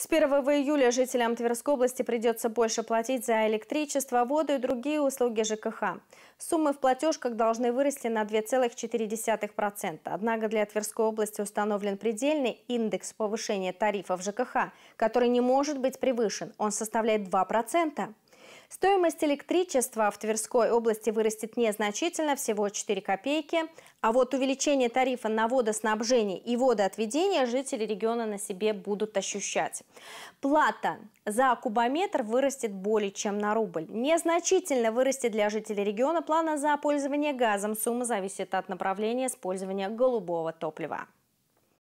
С 1 июля жителям Тверской области придется больше платить за электричество, воду и другие услуги ЖКХ. Суммы в платежках должны вырасти на 2,4%. Однако для Тверской области установлен предельный индекс повышения тарифов ЖКХ, который не может быть превышен. Он составляет 2%. Стоимость электричества в Тверской области вырастет незначительно, всего 4 копейки. А вот увеличение тарифа на водоснабжение и водоотведение жители региона на себе будут ощущать. Плата за кубометр вырастет более чем на рубль. Незначительно вырастет для жителей региона плана за пользование газом. Сумма зависит от направления использования голубого топлива.